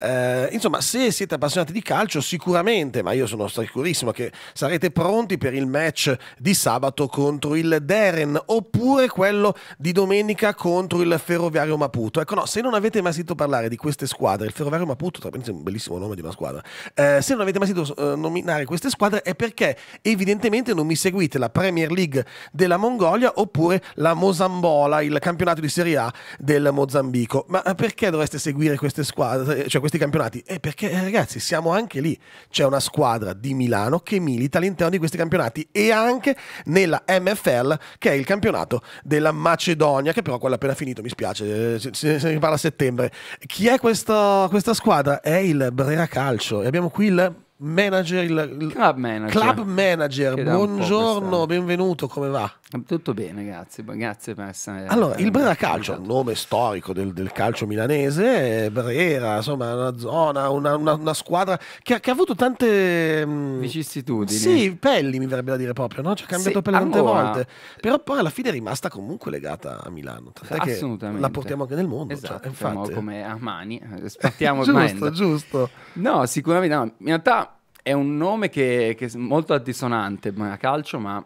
Eh, insomma, se siete appassionati di calcio, sicuramente, ma io sono sicurissimo che sarete pronti per il match di sabato contro il Deren oppure quello di domenica contro il Ferroviario Maputo. Ecco, no, se non avete mai sentito parlare di queste squadre, il Ferroviario Maputo, tra l'altro, è un bellissimo nome di una squadra. Eh, se non avete mai sentito eh, nominare queste squadre, è perché evidentemente non mi seguite la Premier League della Mongolia oppure la Mozambola, il campionato di Serie A del Mozambico. Ma perché dovreste seguire queste squadre? Cioè, questi campionati? Eh, perché eh, ragazzi siamo anche lì, c'è una squadra di Milano che milita all'interno di questi campionati e anche nella MFL che è il campionato della Macedonia, che però quello appena finito, mi spiace, eh, se ne parla a settembre. Chi è questa, questa squadra? È il Brera Calcio e abbiamo qui il manager, il, il club manager. Club manager. Buongiorno, benvenuto, come va? Tutto bene, grazie, grazie per essere. Allora, il Brera Calcio, un nome storico del, del, calcio milanese, Brera, insomma, una zona, una, una, una squadra che ha, che, ha avuto tante mm, vicissitudini. Sì, pelli mi verrebbe da dire proprio, no? Ci ha cambiato sì, pelli tante allora... volte, però poi alla fine è rimasta comunque legata a Milano. Assolutamente. la portiamo anche nel mondo. Cioè, esatto, cioè, infatti... come Armani, eh, spartiamo giusto, il giusto. No, sicuramente no. In realtà è un nome che, che, è molto addissonante a calcio, ma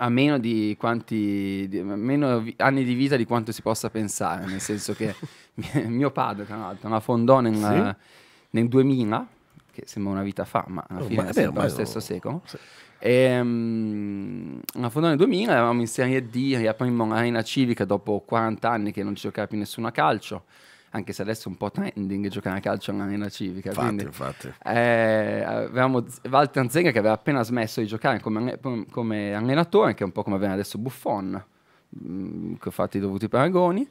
ha meno, di quanti, di, meno anni di vita di quanto si possa pensare, nel senso che mio padre, tra l'altro, la fondò nel, sì? nel 2000, che sembra una vita fa, ma alla oh, fine oh, è lo stesso secolo. Sì. E, um, la fondò nel 2000, eravamo in Serie D, riaprimmo un'arena civica dopo 40 anni che non ci giocava più nessuno a calcio anche se adesso è un po' trending giocare a calcio all'arena civica. Infatti, quindi, infatti. Eh, avevamo Walter Zenga che aveva appena smesso di giocare come, come allenatore, che è un po' come avviene adesso Buffon, mh, mm, che ho fatto i dovuti paragoni.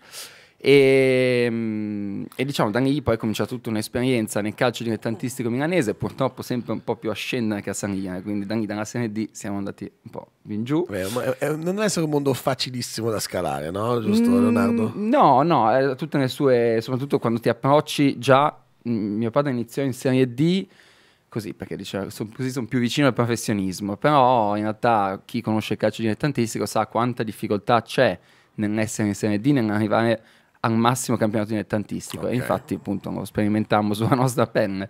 E, ehm, e, diciamo da lì poi è cominciata tutta un'esperienza nel calcio dilettantistico milanese, purtroppo sempre un po' più a scendere che a San Liana, quindi da lì dalla Serie D siamo andati un po' in giù. Beh, non è essere un mondo facilissimo da scalare, no? Giusto mm, Leonardo? No, no, tutte le sue, soprattutto quando ti approcci già, mm, mio padre iniziò in Serie D così perché diceva sono, così sono più vicino al professionismo, però in realtà chi conosce il calcio dilettantistico sa quanta difficoltà c'è nell'essere in Serie D, nell'arrivare al massimo campionato dilettantistico. Okay. E infatti, appunto, lo sperimentammo sulla nostra penne.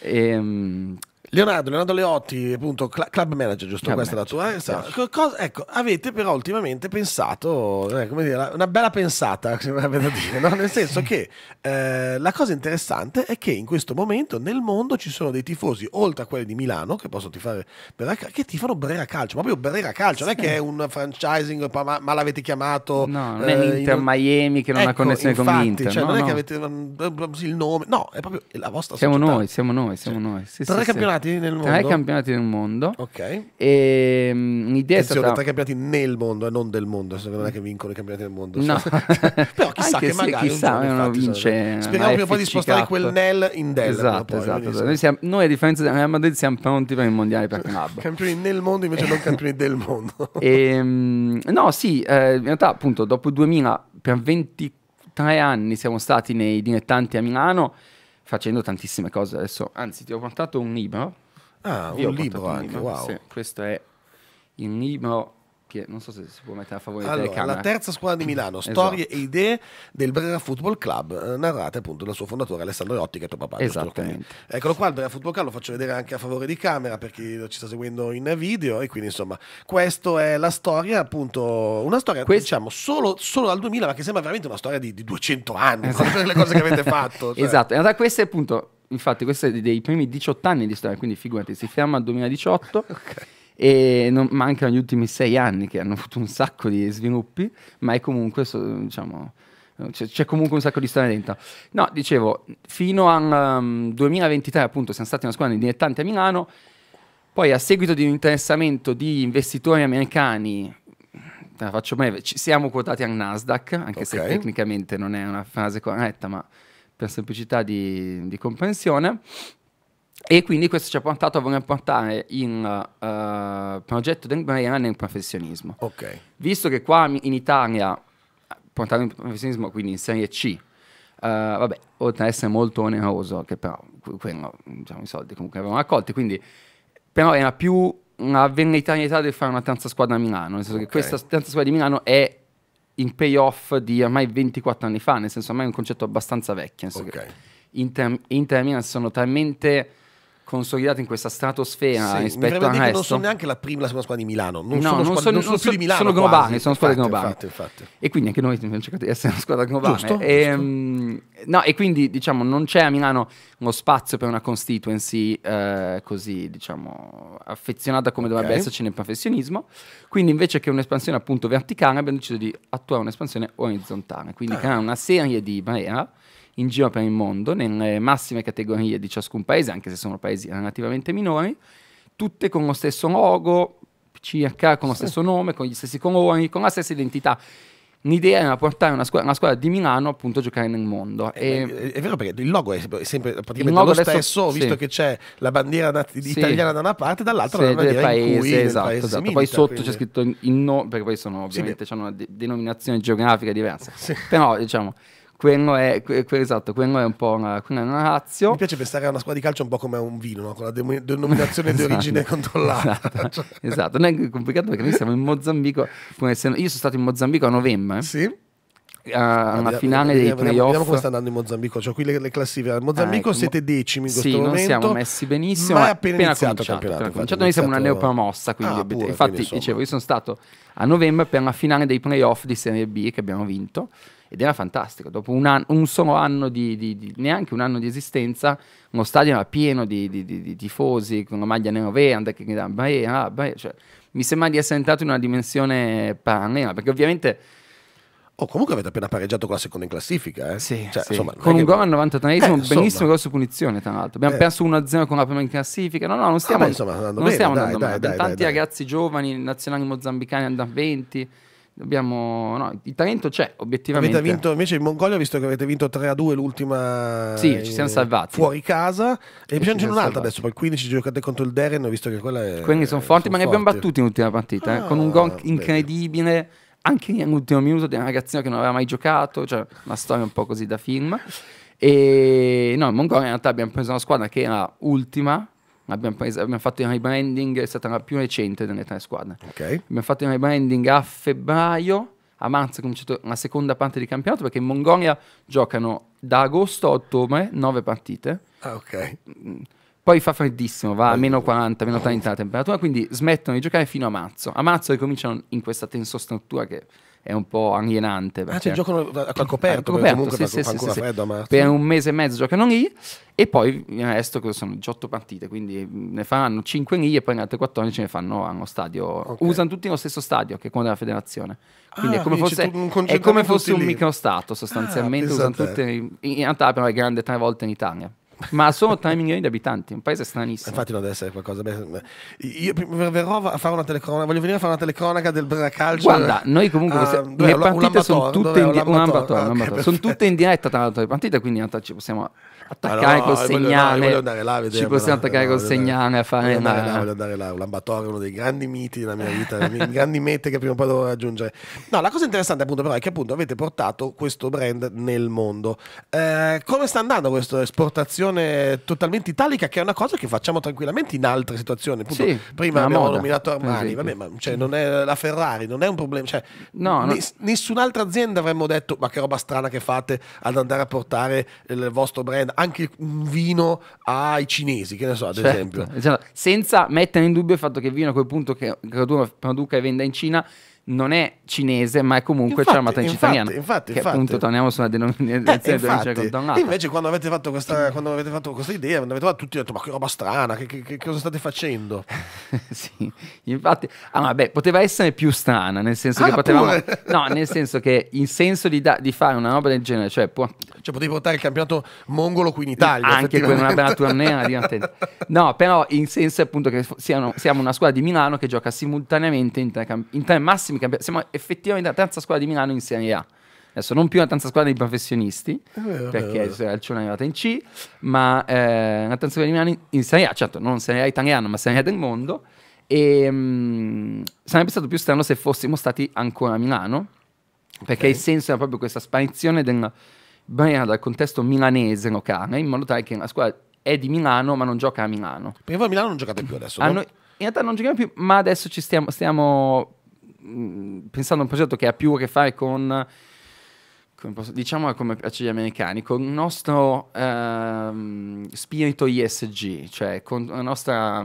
E, ehm, Leonardo, Leonardo Leotti, appunto, club manager, giusto? Club Questa manager. è la tua. Eh? Cosa, ecco, avete però ultimamente pensato, eh, come dire, una bella pensata, dire, no? nel senso che eh, la cosa interessante è che in questo momento nel mondo ci sono dei tifosi, oltre a quelli di Milano, che possono tifare Brera, che tifano Brera Calcio, proprio Brera Calcio, sì. non è che è un franchising, ma, ma l'avete chiamato... No, non è eh, l'Inter in... Miami che non ecco, ha connessione infatti, con l'Inter. Cioè, no, non no. è che avete mm, il nome, no, è proprio la vostra siamo società. Noi, siamo noi, siamo cioè, noi. Sì, sì, sì, campionati nel mondo? Tre campionati nel mondo. Ok. E, ehm, un'idea è stata... tre campionati nel mondo e eh, non del mondo, se non è che vincono i campionati del mondo. No. Però chissà Anche che magari chissà, un giorno, vince Speriamo prima o poi di spostare quel nel in del. Esatto, poi, esatto. esatto. Noi, siamo, noi, a differenza del Real Madrid siamo pronti per il mondiale per club. campioni nel mondo invece non campioni del mondo. E, ehm, no, sì, eh, in realtà appunto dopo 2000 per 23 anni siamo stati nei dilettanti a Milano facendo tantissime cose adesso. Anzi, ti ho portato un libro. Ah, un libro anche, un libro. wow. Sì, questo è il libro che non so se si può mettere a favore allora, della telecamera. La terza squadra di Milano, esatto. storie esatto. e idee del Brera Football Club, eh, narrate appunto dal suo fondatore Alessandro Iotti che è tuo papà. Esattamente. Eccolo qua, il Brera Football Club, lo faccio vedere anche a favore di camera per chi ci sta seguendo in video e quindi insomma, questa è la storia appunto, una storia Quest- diciamo solo, solo, dal 2000 ma che sembra veramente una storia di, di 200 anni, esatto. le cose che avete fatto. Cioè. Esatto, in realtà questo è appunto infatti questo è dei primi 18 anni di storia, quindi figurati, si ferma al 2018. okay e non, mancano gli ultimi sei anni che hanno avuto un sacco di sviluppi, ma è comunque, so, diciamo, c'è, comunque un sacco di storia dentro. No, dicevo, fino al um, 2023 appunto siamo stati una squadra di dilettanti a Milano, poi a seguito di un interessamento di investitori americani, te la faccio breve, ci siamo quotati al Nasdaq, anche okay. se tecnicamente non è una frase corretta, ma per semplicità di, di comprensione. E quindi questo ci ha portato a voler portare il uh, eh, progetto d'embrena nel professionismo. Okay. Visto che qua in Italia portare in professionismo quindi in Serie C, uh, vabbè, oltre ad essere molto oneroso, che però quello, diciamo, i soldi comunque avevano raccolti, quindi però era più una venitarietà di fare una terza squadra a Milano, nel senso okay. che questa terza squadra di Milano è in payoff di ormai 24 anni fa, nel senso ormai è un concetto abbastanza vecchio, nel Inter, Inter Milan sono talmente consolidato in questa stratosfera sì, rispetto a resto. Non sono neanche la prima la seconda squadra di Milano, non, no, sono, non squadra, sono, non sono, più di Milano. Sono globali, sono squadre globali. Infatti, infatti. E quindi anche noi abbiamo cercato di essere una squadra globale. Giusto, e, giusto. Um, no, e quindi diciamo non c'è a Milano uno spazio per una constituency eh, così diciamo affezionata come okay. dovrebbe esserci nel professionismo. Quindi invece che un'espansione appunto verticale abbiamo deciso di attuare un'espansione orizzontale, quindi ah. creare una serie di barriere in giro per il mondo, nelle massime categorie di ciascun paese, anche se sono paesi relativamente minori, tutte con lo stesso logo, circa con lo stesso sì. nome, con gli stessi colori, con la stessa identità. L'idea era portare una squadra, una squadra, di Milano appunto a giocare nel mondo. Eh, e è, è vero perché il logo è sempre praticamente lo stesso, adesso, visto sì. che c'è la bandiera nat- italiana da una parte, dall'altra sì, la bandiera paese, in cui, esatto, paese esatto. Milita, poi sotto quindi. c'è scritto il nome, perché poi sono ovviamente hanno una de- denominazione geografica diversa. Però diciamo quello è, que, esatto, quello è un po' una, una razio. Mi piace pensare a una squadra di calcio un po' come un vino, no? con la denominazione esatto, di origine controllata. Esatto, cioè. esatto, non è complicato perché noi siamo in Mozambico, io sono stato in Mozambico a novembre. Sì a una finale dei playoff. Vediamo come sta andando in Mozambico. Cioè, qui le, le classifiche. In Mozambico ah, siete decimi in questo sì, momento. non siamo messi benissimo. Ma è appena, appena iniziato, cominciato, campionato, appena cominciato. Noi siamo una neopromossa. Quindi ah, pure, infatti, quindi, dicevo, io sono stato a novembre per la finale dei playoff di Serie B che abbiamo vinto ed era fantastico. Dopo un, anno, un solo anno di, di, di, neanche un anno di esistenza, uno stadio era pieno di, di tifosi con una maglia neoveranda che gridavano Bahia, ah, Bahia. Cioè, mi sembra di essere entrato in una dimensione parallela, perché ovviamente... Oh, comunque avete appena pareggiato con la seconda in classifica, eh? Sì, cioè, sì. Insomma, con un gol al 93 eh, un bellissimo gol punizione, tra l'altro. Abbiamo eh. perso 1-0 con la prima in classifica. No, no, non ah, stiamo, ah, beh, insomma, andando non bene, stiamo dai, andando dai, dai, Tanti dai, ragazzi giovani, nazionali mozambicani, andando a 20 Abbiamo, no, il talento c'è, obiettivamente. Avete vinto, invece in Mongolia, visto che avete vinto 3 a 2 l'ultima... Sì, in, ci siamo eh, salvati. Fuori casa. E, bisogna c'è un'altra salvati. adesso, per il 15 giocate contro il Derren, visto che quella è... Quindi sono forti, sono ma ne abbiamo battuti in ultima partita, eh. ah, eh, con un gol incredibile. Anche in ultimo minuto di una ragazzina che non aveva mai giocato, cioè una storia un po' così da film. E no, in Mongolia in realtà abbiamo preso una squadra che era ultima, Abbiamo, preso, abbiamo, fatto il rebranding, è stata la più recente delle tre squadre. Okay. Abbiamo fatto il rebranding a febbraio, a marzo è cominciata la seconda parte di campionato perché in Mongolia giocano da agosto a ottobre nove partite. Ah, ok. Mm, poi fa freddissimo, va a meno 40, meno 30 la temperatura, quindi smettono di giocare fino a marzo. A marzo ricominciano in questa tensostruttura che è un po' alienante. Ah, cioè giocano a, eh, coperto, a coperto comunque sì, sì, fa ancora sì, freddo a marzo. Per un mese e mezzo giocano lì e poi il eh, resto sono 18 partite, quindi mm, ne faranno 5 lì e poi le altre 14 ne fanno allo stadio. Okay. Usano tutti lo stesso stadio che è quello della federazione. Quindi ah, è come fosse, è come fosse un microstato sostanzialmente, ah, usano tutti, in realtà però è grande tre volte in Italia ma sono 3 milioni di abitanti, un paese stranissimo. Infatti non deve essere qualcosa. io verrò a fare una telecronaca, voglio venire a fare una telecronaca del Bracalcio. Guarda, noi comunque uh, le partite sono tutte, in, di- ah, sono tutte in diretta tra l'altro le partite, quindi in realtà ci possiamo attaccare no, col eh, segnale. Andare, là, vedere, ci possiamo attaccare no, col segnale a fare. Voglio andare, una... là, voglio andare là. L'ambatorio, uno dei grandi miti della mia vita, grandi mete che prima o poi devo raggiungere. No, la cosa interessante, appunto, però, è che appunto avete portato questo brand nel mondo. Eh, come sta andando questa esportazione totalmente italica? Che è una cosa che facciamo tranquillamente in altre situazioni. Appunto, sì, prima abbiamo moda, nominato Armani, vabbè, ma cioè, non è la Ferrari, non è un problema. Cioè, no, n- nessun'altra azienda avremmo detto, ma che roba strana che fate ad andare a portare il vostro brand anche un vino ai cinesi, che ne so, ad certo. esempio. Cioè, senza mettere in dubbio il fatto che il vino a quel punto che, che tu produca e venda in Cina non è cinese, ma è comunque infatti, ciarmata in infatti, italiana. Infatti, infatti. appunto torniamo sulla denominazione eh, infatti, con Invece, quando avete fatto questa, quando avete fatto questa idea, quando avete fatto, tutti hanno detto: Ma che roba strana, che, che, che cosa state facendo? sì, infatti, ah, vabbè, poteva essere più strana, nel senso ah, che potevamo. Pure. no, nel senso che in senso di, da, di fare una roba del genere, cioè, può... cioè potevi portare il campionato mongolo qui in Italia. Anche con una bella tournée divertente. No, però in senso appunto che siamo, siamo una squadra di Milano che gioca simultaneamente in tre, in tre massimi massimi campionati. Siamo effettivamente la terza squadra di Milano in Serie A. Adesso non più una terza squadra di professionisti, eh, vabbè, perché il Alcione è arrivata in C, ma eh, una terza squadra di Milano in, in Serie A, certo, non Serie A italiana, ma Serie A del mondo. E ehm, mh, sarebbe stato più strano se fossimo stati ancora a Milano, perché okay. il senso era proprio questa sparizione del Brera dal contesto milanese locale, in modo tale che la squadra è di Milano, ma non gioca a Milano. Perché voi a Milano non giocate più adesso? No? Noi, in realtà non giochiamo più, ma adesso ci stiamo, stiamo Mm, pensando a un progetto che ha più a che fare con, come posso, diciamo come piace gli americani, con il nostro ehm, spirito ISG, cioè con la nostra...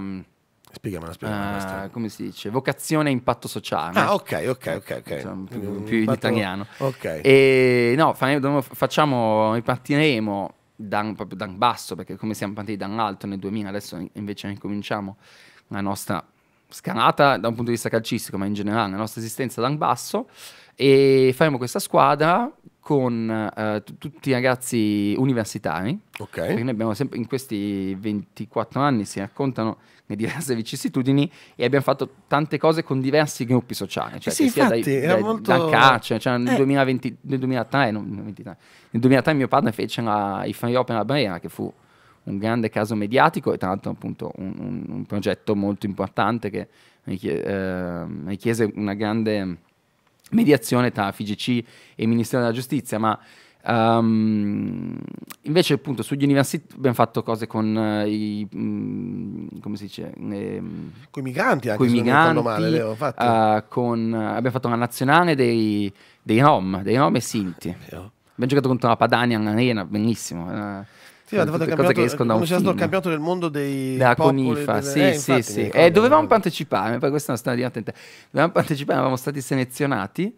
Spiegamela, spiegamela. Uh, come si dice? Vocazione e impatto sociale. Ah, ok, ok, ok. okay. Diciamo, cioè, più, più, in italiano. Ok. E no, facciamo, ripartiremo da proprio da un basso, perché come siamo partiti dall'alto nel 2000, adesso invece ricominciamo la nostra scalata da un punto di vista calcistico, ma in generale la nostra esistenza da un basso e faremo questa squadra con eh, tutti i ragazzi universitari. Ok. Perché noi abbiamo sempre, in questi 24 anni si raccontano le diverse vicissitudini e abbiamo fatto tante cose con diversi gruppi sociali. Cioè, eh sì, infatti, dai, dai, molto... dal calcio, cioè, nel, eh. 2020, nel 2003, non, 2023, nel 2003 mio padre fece la, il Fan Open a Barriera, che fu un grande caso mediatico e tra l'altro appunto un, un, un progetto molto importante che richie, eh, richiese una grande mediazione tra FIGC e il Ministero della Giustizia, ma um, invece appunto sugli università abbiamo fatto cose con uh, i... Mh, mhmm, come si dice? Ehm, con i migranti anche, con i migranti, male, Leo, uh, con, uh, abbiamo fatto una nazionale dei, dei Rom, dei Rom e Sinti. Ah, abbiamo giocato contro la Padania in arena, benissimo. Eh sì, tutte cose cambiato, che escono da un film. Stato cambiato nel mondo dei da popoli, Conifa, delle... sì, eh, sì, sì. E eh, dovevamo partecipare, poi questa è una storia di attenta. Dovevamo partecipare, eravamo stati selezionati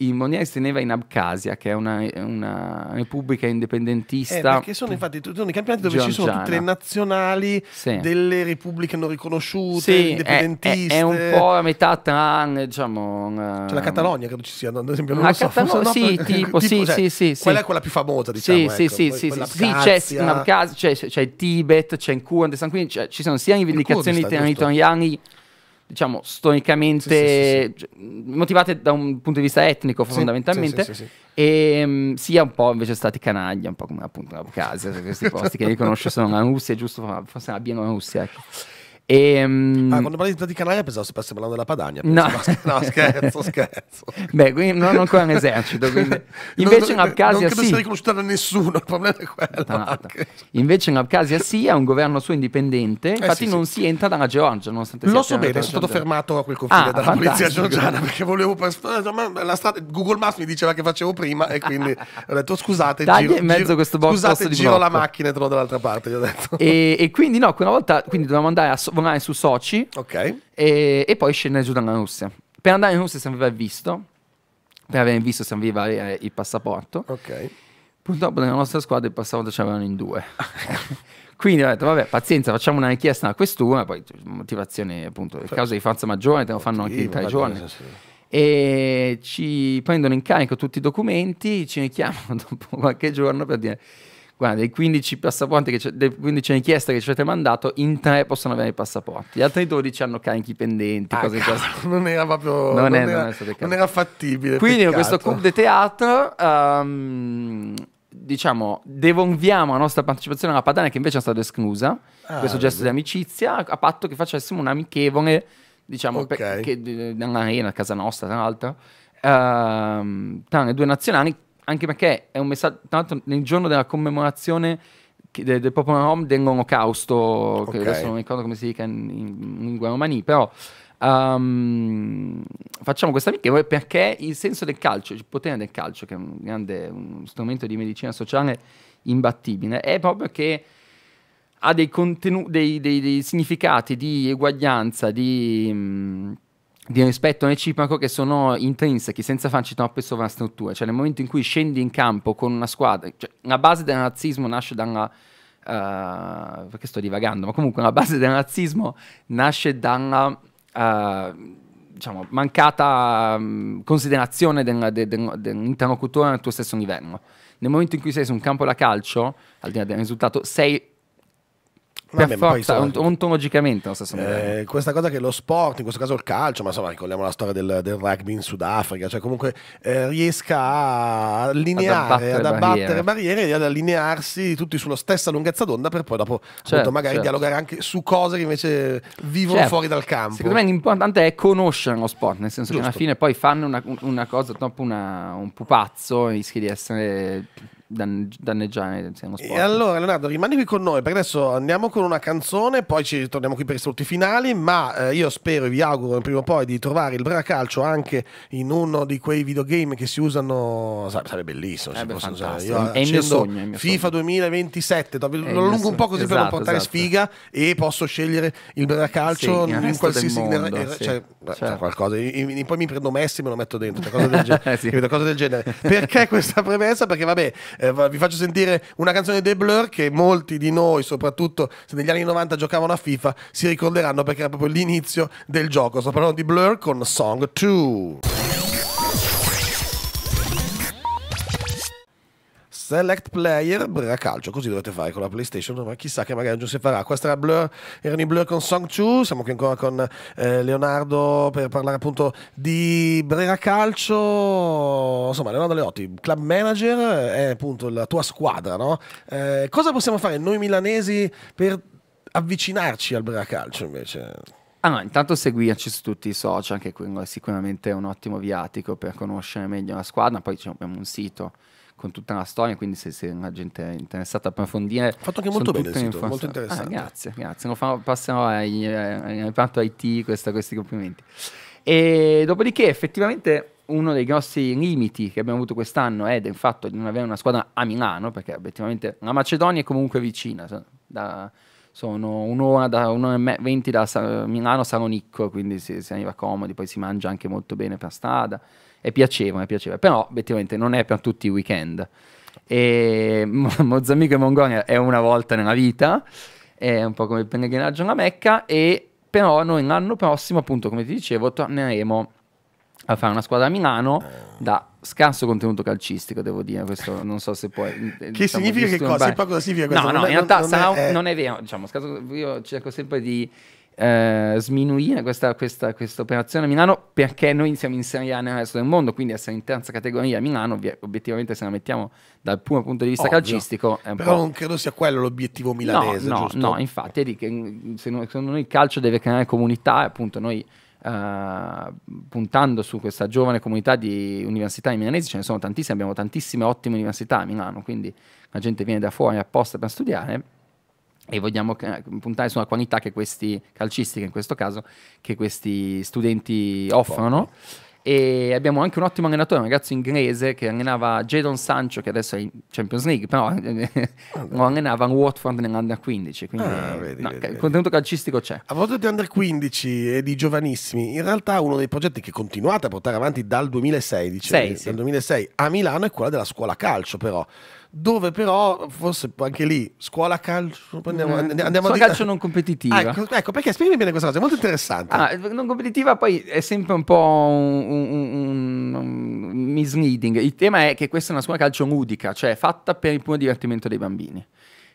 il si teneva in Abkhazia, che è una, una repubblica indipendentista. Eh, che sono infatti tutti i campionati dove Georgiana. ci sono tutte le nazionali sì. delle repubbliche non riconosciute, sì, indipendentiste. È, è, un po' a metà tra, diciamo... Una... C'è cioè, la um, Catalogna, credo ci sia, ad esempio, non la lo Catalogna, so. Catalogna, sì, no, tipo, tipo, sì, cioè, sì, sì. Quella sì. è quella più famosa, diciamo. Sì, ecco. sì, sì, sì, sì, c'è, Abkhazia, c'è, c'è il Tibet, c'è in Kurdistan, quindi cioè, ci sono sia rivendicazioni territoriali diciamo, storicamente sì, sì, sì, cioè, motivate da un punto di vista etnico fondamentalmente, e um, sia un po' invece stati canaglia, un po' come appunto la l'Abkhazia, cioè questi posti che riconosce solo la Russia, giusto, forse abbiano la Russia, ecco. E, um... ah, quando parli di Canaria pensavo si stesse parlando della Padania. No. no. scherzo, scherzo. Beh, quindi non ho ancora un esercito. Quindi... Invece non, in Abkhazia non credo sia riconosciuta da nessuno, il problema è quello. Invece in Abkhazia sì, ha un governo suo indipendente, infatti eh sì, non sì. si entra dalla Georgia. Nonostante Lo so bene, sono stato fermato a quel confine ah, dalla polizia georgiana perché volevo... Eh, Strada... Google Maps mi diceva che facevo prima e quindi ho detto scusate, Dai giro, in mezzo giro, questo box scusate, giro la macchina e te trovo dall'altra parte. E, e, quindi no, quella volta quindi dovevamo andare a andare su Sochi okay. e, e, poi scendere giù dalla Russia. Per andare in Russia serviva il visto, per avere il visto serviva eh, il passaporto. Okay. Purtroppo nella nostra squadra il passaporto ce l'avevano in due. Quindi ho detto, vabbè, pazienza, facciamo una richiesta a questura, poi motivazione appunto, cioè, causa di forza maggiore, te lo fanno anche in tre giorni. E ci prendono in carico tutti i documenti, ci richiamano dopo qualche giorno per dire guarda, dei 15 passaporti, che delle 15 richieste che ci avete mandato, in tre possono avere i passaporti. Gli altri 12 hanno carichi pendenti, ah, cose cavolo, così. Non era proprio... Non, non, era, era, non, non era, fattibile. Quindi in questo club de teatro... Um, diciamo, devolviamo la nostra partecipazione alla padana che invece è stata esclusa, ah, questo gesto di amicizia, a patto che facessimo un amichevole, diciamo, okay. per, che, nell'arena, a casa nostra tra l'altro, uh, tra le due nazionali anche perché è un messaggio, tra l'altro nel giorno della commemorazione del, del popolo rom dell'olocausto, okay. che adesso non mi ricordo come si dica in, lingua romani, però um, facciamo questa amichevole perché il senso del calcio, il potere del calcio, che è un grande un strumento di medicina sociale imbattibile, è proprio che ha dei, dei, dei, dei significati di eguaglianza, di... Um, di rispetto reciproco che sono intrinsechi, senza farci troppe sovrastrutture. Cioè nel momento in cui scendi in campo con una squadra, cioè, la base del razzismo nasce dalla... Uh, eh, perché sto divagando, ma comunque la base del razzismo nasce dalla... Uh, eh, diciamo, mancata um, considerazione del, del, del, dell'interlocutore al tuo stesso livello. Nel momento in cui sei su un campo da calcio, al di là del risultato, sei per Vabbè, forza, poi, insomma, ontologicamente eh, questa cosa che lo sport, in questo caso il calcio, ma insomma ricordiamo la storia del, del rugby in Sudafrica, cioè comunque eh, riesca a allineare, ad abbattere, ad abbattere barriere. barriere. e ad allinearsi tutti sulla stessa lunghezza d'onda per poi dopo certo, appunto, magari certo. dialogare anche su cose che invece vivono certo. fuori dal campo. Secondo me l'importante è conoscere lo sport, nel senso Giusto. che alla fine poi fanno una, una cosa, dopo una, un pupazzo, rischi di essere danneggiare E allora Leonardo rimani qui con noi perché adesso andiamo con una canzone poi ci ritorniamo qui per i saluti finali ma eh, io spero e vi auguro prima o poi di trovare il bracalcio anche in uno di quei videogame che si usano sarebbe bellissimo eh, beh, io, è il mio sogno, il mio FIFA sogno. 2027 dove, lo allungo un po' così esatto, per non portare esatto. sfiga e posso scegliere il bracalcio sì, in qualsiasi mondo, era, eh, sì. cioè, cioè. Certo. qualcosa e, poi mi prendo Messi e me lo metto dentro una cioè, cosa del, eh, sì. cosa del genere perché questa premessa perché vabbè eh, vi faccio sentire una canzone dei Blur che molti di noi, soprattutto se negli anni 90 giocavano a FIFA, si ricorderanno perché era proprio l'inizio del gioco. Sto parlando di Blur con Song 2. Select player, Brera Calcio, così dovete fare con la PlayStation, ma chissà che magari non si farà. Questa era Blur, erano i Blur con Song 2, siamo qui ancora con eh, Leonardo per parlare appunto di Brera Calcio, Insomma, Leonardo Leotti, club manager, è appunto la tua squadra, no? Eh, cosa possiamo fare noi milanesi per avvicinarci al bracalcio invece? Ah intanto seguirci su tutti i social, che è sicuramente un ottimo viatico per conoscere meglio la squadra, poi diciamo, abbiamo un sito con tutta la storia, quindi se, se la gente è interessata a approfondire... Fatto anche molto bene, sito, molto ah, interessante. Ah, grazie, grazie. Lo passiamo ai, ai, ai IT questa, questi complimenti. E dopodiché effettivamente uno dei grossi limiti che abbiamo avuto quest'anno è del fatto di non avere una squadra a Milano, perché effettivamente la Macedonia è comunque vicina, cioè, da, sono un'ora da un'ora e me- venti da Milano a Salonicco, quindi si, si, arriva comodi, poi si mangia anche molto bene per strada. È piacevole, è piacevole, però effettivamente non è per tutti i weekend. E Mozambico e Mongolia è una volta nella vita, è un po' come il pellegrinaggio alla Mecca, e però noi l'anno prossimo, appunto, come ti dicevo, torneremo a fare una squadra a Milano da scarso contenuto calcistico, devo dire. Questo non so se puoi. Mm, che diciamo, significa che cosa? Sai cosa significa questo? No, no, non in realtà non, sarà, è... Eh. non, è... vero. Diciamo, scarso, io cerco sempre di. Eh, sminuire questa, questa, questa, operazione a Milano perché noi siamo in Serie A nel resto del mondo, quindi essere in terza categoria a Milano, obiettivamente se la mettiamo dal puro punto di vista Ovvio. calcistico... Però non credo sia quello l'obiettivo milanese. No, no, no infatti, è di che, mm, se, noi, noi il calcio deve creare comunità, appunto noi eh, puntando su questa giovane comunità di università milanesi, ce ne sono tantissime, abbiamo tantissime ottime università a Milano, quindi la gente viene da fuori apposta per studiare e vogliamo eh, puntare su una qualità che questi calcistiche in questo caso, che questi studenti offrono. Buone. E abbiamo anche un ottimo allenatore, un ragazzo inglese che allenava Jadon Sancho, che adesso è in Champions League, però lo ah, eh, allenava a Watford nell'Under 15. Quindi ah, vedi, no, vedi, il contenuto calcistico c'è. A proposito di Under 15 e di giovanissimi, in realtà uno dei progetti che continuate a portare avanti dal 2016, Sei, dal sì. 2006 a Milano è quello della scuola calcio, però dove però forse anche lì scuola calcio eh, andiamo, andiamo a dire... calcio non competitiva ah, ecco, ecco, perché spiegami bene questa cosa è molto interessante ah, non competitiva poi è sempre un po' un, un, un, un misleading. Il tema è che questa è una scuola calcio ludica, cioè fatta per il puro divertimento dei bambini.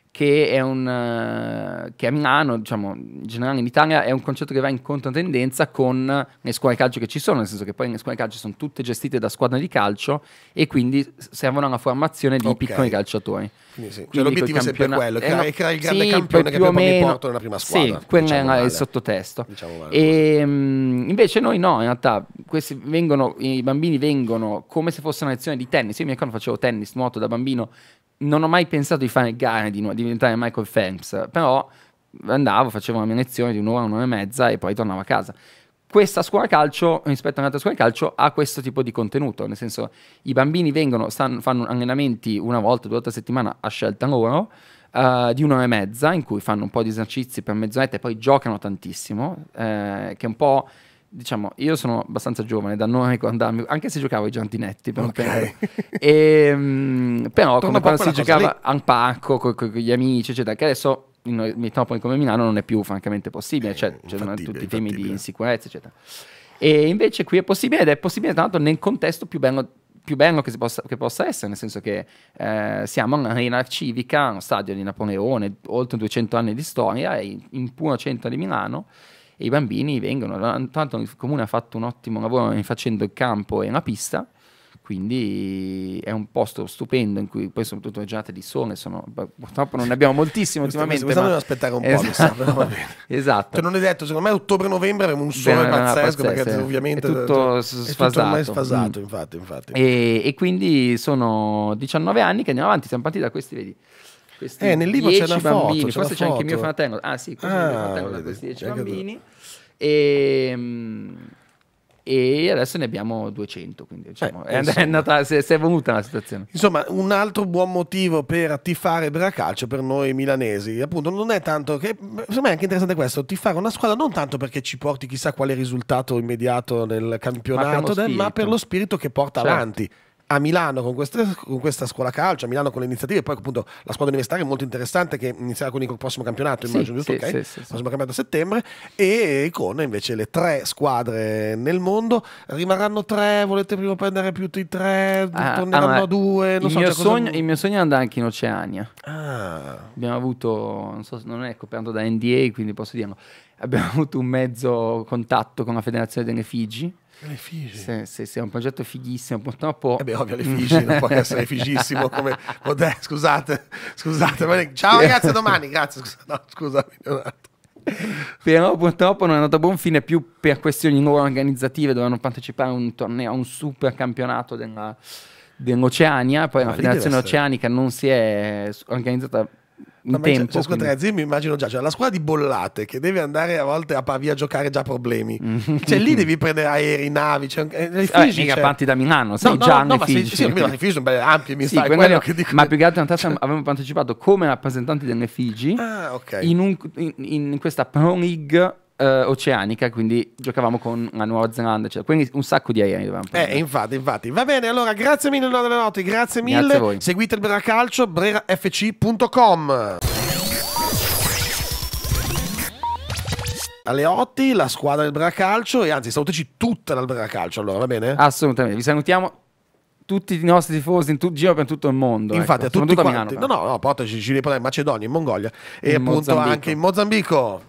Che, è un, eh, che a Milano, diciamo, in generale in Italia, è un concetto che va in controtendenza con le scuole calcio che ci sono, nel senso che poi le scuole calcio sono tutte gestite da squadre di calcio e quindi servono alla formazione di okay. piccoli calciatori sì. Cioè, Quindi l'obiettivo è sempre quello, eh, no, creare il grande sì, campione che poi mi porta nella prima squadra. Sì, quello diciamo è il sottotesto. Diciamo male, e, mh, mm, invece noi no, in realtà vengono, i bambini vengono come se fosse una lezione di tennis. Io mi ricordo facevo tennis, nuoto da bambino, non ho mai pensato di fare il gare, di, di diventare Michael Phelps, però andavo, facevo la mia lezione di un'ora, un'ora e mezza e poi tornavo a casa questa scuola calcio rispetto a un'altra scuola calcio ha questo tipo di contenuto, nel senso i bambini vengono, stanno, fanno allenamenti una volta, due volte a settimana a scelta loro, uh, di un'ora e mezza in cui fanno un po' di esercizi per mezz'oretta e poi giocano tantissimo, eh, che è un po'... Diciamo, io sono abbastanza giovane da non ricordarmi, anche se giocavo ai giantinetti per okay. Ehm, un E, um, però Torno come quando si giocava lì. a un parco con, con gli amici, eccetera, che adesso in metropoli come Milano non è più francamente possibile, eh, cioè c'erano tutti i temi di insicurezza, eccetera. E invece qui è possibile ed è possibile tra l'altro nel contesto più bello, più bello che, possa, che, possa, essere, nel senso che eh, siamo Arena civica, uno stadio di Napoleone, oltre 200 anni di storia, in puro centro di Milano, e i bambini vengono. Tanto il comune ha fatto un ottimo lavoro facendo il campo e la pista, quindi è un posto stupendo in cui poi soprattutto le giornate di sole sono purtroppo non ne abbiamo moltissime ultimamente quest'anno ma... aspettare un po' esatto, so, esatto. Cioè, non è detto secondo me ottobre-novembre è un sole Beh, pazzesco, pazzesco perché è, eh. ovviamente è tutto sfasato, è tutto sfasato mm. infatti, infatti. E, e, quindi sono 19 anni che andiamo avanti siamo partiti da questi vedi questi eh, nel libro c'è una bambini, foto, c'è forse c'è anche ah, mio fratello ah sì questo ah, è mio fratello da questi 10 bambini e ehm, e adesso ne abbiamo 200, quindi eh, diciamo, eh, è, andata, si, è, evoluta la situazione. Insomma, un altro buon motivo per tifare Bracalcio per noi milanesi, appunto, non è tanto che, secondo me è anche interessante questo, tifare una squadra non tanto perché ci porti chissà quale risultato immediato nel campionato, ma per lo, del, spirito. Ma per lo spirito che porta certo. avanti a Milano con, queste, con questa scuola calcio, a Milano con le iniziative, poi appunto la squadra universitaria è molto interessante che inizierà con il prossimo campionato, immagino, sì, giusto? Sì, ok, sì, prossimo campionato a settembre e con invece le tre squadre nel mondo. Rimarranno tre, volete prima prendere più di tre, ah, torneranno ah, a due? Non il, so, mio cioè, sogno, il mio sogno è andare anche in Oceania. Ah. Abbiamo avuto, non, so, non è coperto da NDA, quindi posso dirlo, abbiamo avuto un mezzo contatto con la federazione delle Figi le Sì, sì, sì, è un progetto fighissimo, purtroppo... Eh beh, ovvio, le non può essere figissimo come... scusate, scusate, ma... ciao ragazzi, domani, grazie, no, scusami un attimo. Però purtroppo non è andato a buon fine più per questioni loro organizzative, dovevano partecipare a un torneo, a un super campionato della, dell'Oceania, poi ah, la Federazione Oceanica non si è organizzata in me, tempo. Cesco cioè, Trezzi mi immagino già, cioè la squadra di Bollate che deve andare a volte a Pavia a giocare già problemi. Mm. cioè lì devi prendere aerei, navi, cioè, eh, eh Figi, mica cioè... parti da Milano, sei no, già no, no, ma Figi. Sì, sì, Milano Figi sono belli ampi, mi sì, stai, quello, quello che dico. Ma più che altro in realtà avevamo partecipato come rappresentanti delle Figi ah, okay. in, un, in, in questa Pro League eh, oceanica, quindi giocavamo con la Nuova Zelanda, eccetera. quindi un sacco di aerei dovevamo eh, prendere. Eh, infatti, infatti. Va bene, allora grazie mille delle Notti, grazie mille. Grazie Seguite il Brera Calcio, brerafc.com. Aleotti, la squadra del Bracalcio e anzi salutici tutta dal Bracalcio allora va bene? Assolutamente, vi salutiamo tutti i nostri tifosi in tutto, giro per tutto il mondo. Ecco, infatti, ecco. a tutti quanti. A Milano, no, no, no, portaci, ci riportiamo in Macedonia, in Mongolia e in appunto Mozambico. anche in Mozambico.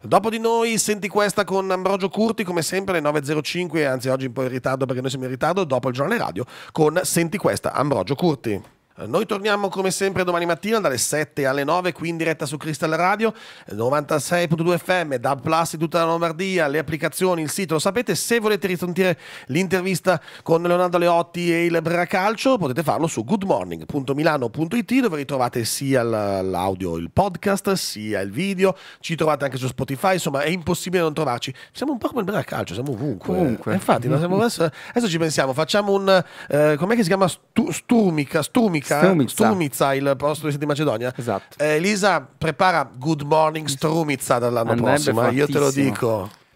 Dopo di noi senti questa con Ambrogio Curti come sempre alle 9.05, anzi oggi un po' in ritardo perché noi siamo in ritardo, dopo il giornale radio con Senti questa Ambrogio Curti. Noi torniamo come sempre domani mattina dalle 7 alle 9 qui in diretta su Crystal Radio 96.2 FM, DAB Plus di tutta la Lombardia, le applicazioni, il sito. Lo sapete, se volete risentire l'intervista con Leonardo Leotti e il Bracalcio potete farlo su goodmorning.milano.it dove ritrovate sia l'audio, il podcast, sia il video. Ci trovate anche su Spotify, insomma è impossibile non trovarci. Siamo un po' come il Bracalcio, siamo ovunque. Comunque. Infatti, adesso, adesso, ci pensiamo, facciamo un... Eh, com'è che si chiama? Stu, stumica, stumica greca, Strumica, il posto di Macedonia. Esatto. Eh, Elisa prepara Good Morning Strumica dall'anno Andrebbe prossimo, eh, io te lo dico.